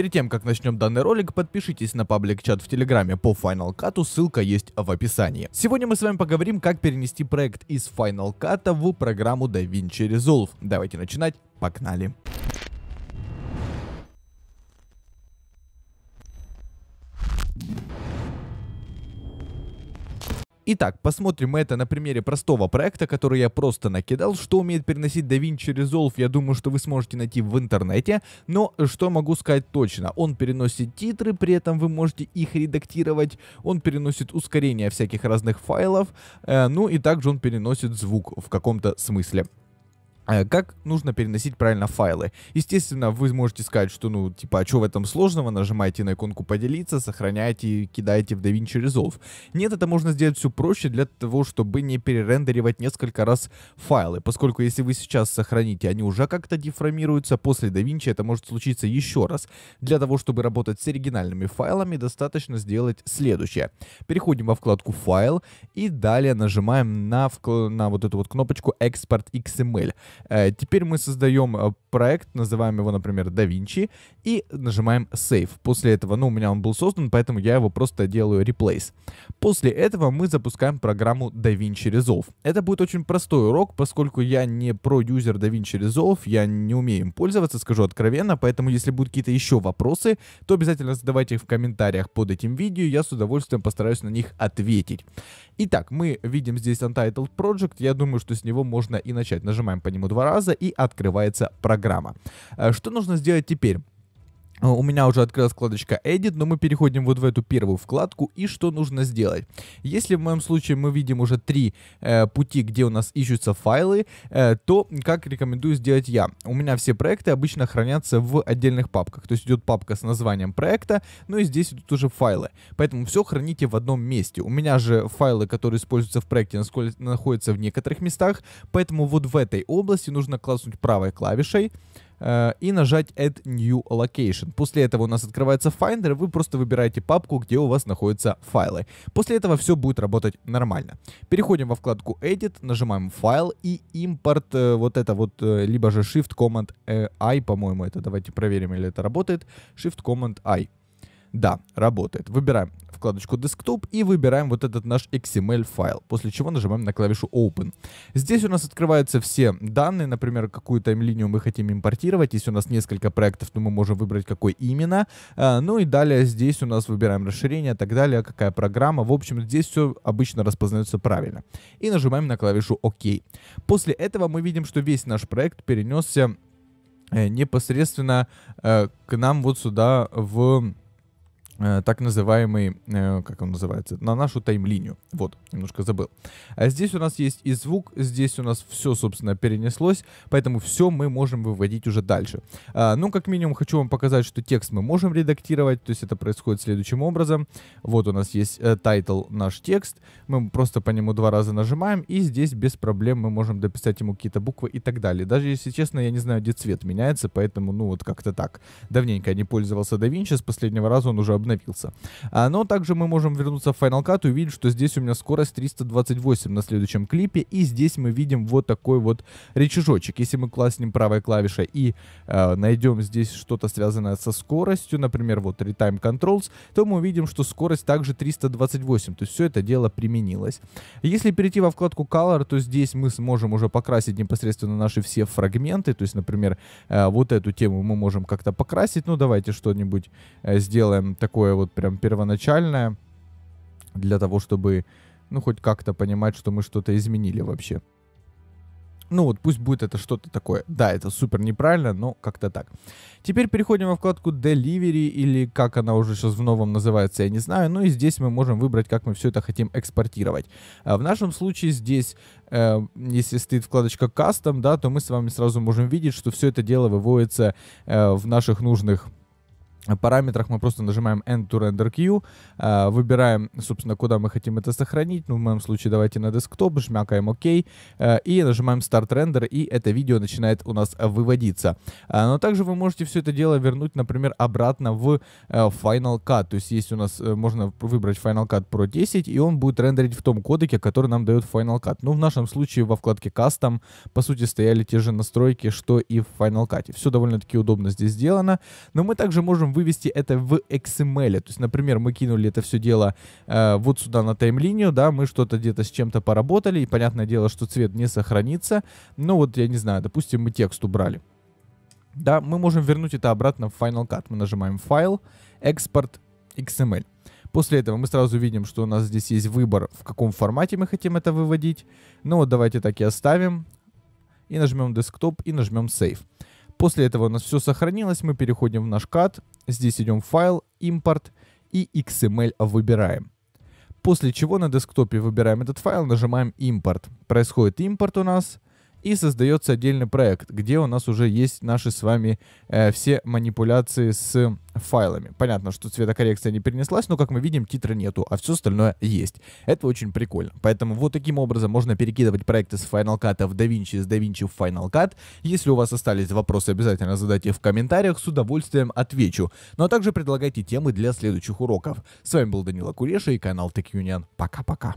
Перед тем, как начнем данный ролик, подпишитесь на паблик-чат в Телеграме по Final Cut, ссылка есть в описании. Сегодня мы с вами поговорим, как перенести проект из Final Cut в программу DaVinci Resolve. Давайте начинать, погнали! Итак, посмотрим это на примере простого проекта, который я просто накидал. Что умеет переносить DaVinci Resolve, я думаю, что вы сможете найти в интернете. Но э, что могу сказать точно, он переносит титры, при этом вы можете их редактировать. Он переносит ускорение всяких разных файлов. Э, ну и также он переносит звук в каком-то смысле. Э, как нужно переносить правильно файлы. Естественно, вы можете сказать, что ну, типа, а что в этом сложного, нажимаете на иконку поделиться, сохраняете и кидаете в DaVinci Resolve. Нет, это можно сделать все проще для того, чтобы не перерендеривать несколько раз файлы, поскольку если вы сейчас сохраните, они уже как-то деформируются, после DaVinci это может случиться еще раз. Для того, чтобы работать с оригинальными файлами, достаточно сделать следующее. Переходим во вкладку «Файл» и далее нажимаем на, на вот эту вот кнопочку «Экспорт XML». Э, теперь мы создаем э, проект, называем его, например, DaVinci, и нажимаем Save. После этого, ну, у меня он был создан, поэтому я его просто делаю Replace. После этого мы запускаем программу DaVinci Resolve. Это будет очень простой урок, поскольку я не про-юзер DaVinci Resolve, я не умею им пользоваться, скажу откровенно, поэтому если будут какие-то еще вопросы, то обязательно задавайте их в комментариях под этим видео, я с удовольствием постараюсь на них ответить. Итак, мы видим здесь Untitled Project, я думаю, что с него можно и начать. Нажимаем по нему минимум два раза и открывается программа. Э, что нужно сделать теперь? А, у меня уже открылась вкладочка Edit, но мы переходим вот в эту первую вкладку и что нужно сделать. Если в моем случае мы видим уже три э, пути, где у нас ищутся файлы, э, то как рекомендую сделать я. У меня все проекты обычно хранятся в отдельных папках, то есть идет папка с названием проекта, ну и здесь идут уже файлы. Поэтому все храните в одном месте. У меня же файлы, которые используются в проекте, находятся в некоторых местах, поэтому вот в этой области нужно класснуть правой клавишей, Э, и нажать Add New Location. После этого у нас открывается Finder, вы просто выбираете папку, где у вас находятся файлы. После этого все будет работать нормально. Переходим во вкладку Edit, нажимаем файл и импорт э, вот это вот, э, либо же Shift Command I, по-моему, это давайте проверим, или это работает. Shift Command I. Да, работает. Выбираем вкладочку Desktop и выбираем вот этот наш XML файл, после чего нажимаем на клавишу Open. Здесь у нас открываются все данные, например, какую тайм-линию мы хотим импортировать. Если у нас несколько проектов, то мы можем выбрать какой именно. А, ну и далее здесь у нас выбираем расширение и так далее, какая программа. В общем, здесь все обычно распознается правильно. И нажимаем на клавишу ОК. После этого мы видим, что весь наш проект перенесся э, непосредственно э, к нам вот сюда в Э, так называемый, э, как он называется, на нашу тайм-линию. Вот, немножко забыл. А здесь у нас есть и звук, здесь у нас все, собственно, перенеслось, поэтому все мы можем выводить уже дальше. А, ну, как минимум, хочу вам показать, что текст мы можем редактировать, то есть это происходит следующим образом. Вот у нас есть э, тайтл наш текст, мы просто по нему два раза нажимаем, и здесь без проблем мы можем дописать ему какие-то буквы и так далее. Даже, если честно, я не знаю, где цвет меняется, поэтому, ну, вот как-то так. Давненько я не пользовался DaVinci, с последнего раза он уже обновился обновился. А, но также мы можем вернуться в Final Cut и увидеть, что здесь у меня скорость 328 на следующем клипе. И здесь мы видим вот такой вот рычажочек. Если мы класснем правой клавишей и э, найдем здесь что-то связанное со скоростью, например, вот Retime Controls, то мы увидим, что скорость также 328. То есть все это дело применилось. Если перейти во вкладку Color, то здесь мы сможем уже покрасить непосредственно наши все фрагменты. То есть, например, э, вот эту тему мы можем как-то покрасить. Ну, давайте что-нибудь э, сделаем такое такое вот прям первоначальное для того, чтобы, ну, хоть как-то понимать, что мы что-то изменили вообще. Ну вот, пусть будет это что-то такое. Да, это супер неправильно, но как-то так. Теперь переходим во вкладку Delivery, или как она уже сейчас в новом называется, я не знаю. Ну и здесь мы можем выбрать, как мы все это хотим экспортировать. А в нашем случае здесь, э, если стоит вкладочка Custom, да, то мы с вами сразу можем видеть, что все это дело выводится э, в наших нужных параметрах мы просто нажимаем End to Render Queue, э, выбираем, собственно, куда мы хотим это сохранить. Ну, в моем случае давайте на десктоп, жмякаем ОК э, и нажимаем Start Render, и это видео начинает у нас э, выводиться. Но также вы можете все это дело вернуть, например, обратно в Final Cut. То есть есть у нас, можно выбрать Final Cut Pro 10, и он будет рендерить в том кодеке, который нам дает Final Cut. Ну, в нашем случае во вкладке Custom, по сути, стояли те же настройки, что и в Final Cut. Все довольно-таки удобно здесь сделано. Но мы также можем вывести это в XML. То есть, например, мы кинули это все дело э, вот сюда на таймлинию, да, мы что-то где-то с чем-то поработали, и понятное дело, что цвет не сохранится. Ну вот, я не знаю, допустим, мы текст убрали. Да, мы можем вернуть это обратно в Final Cut. Мы нажимаем «Файл», «Экспорт», «XML». Эм После этого мы сразу видим, что у нас здесь есть выбор, в каком формате мы хотим это выводить. Ну вот давайте так и оставим. И нажмем «Десктоп» и нажмем «Save». После этого у нас все сохранилось, мы переходим в наш CAD, здесь идем в файл, импорт и XML эм выбираем. После чего на десктопе выбираем этот файл, нажимаем импорт. Происходит импорт у нас, и создается отдельный проект, где у нас уже есть наши с вами э, все манипуляции с файлами. Понятно, что цветокоррекция не перенеслась, но, как мы видим, титра нету, а все остальное есть. Это очень прикольно. Поэтому вот таким образом можно перекидывать проекты с Final Cut в DaVinci, с DaVinci в Final Cut. Если у вас остались вопросы, обязательно задайте в комментариях, с удовольствием отвечу. Ну а также предлагайте темы для следующих уроков. С вами был Данила Куреша и канал TechUnion. Пока-пока.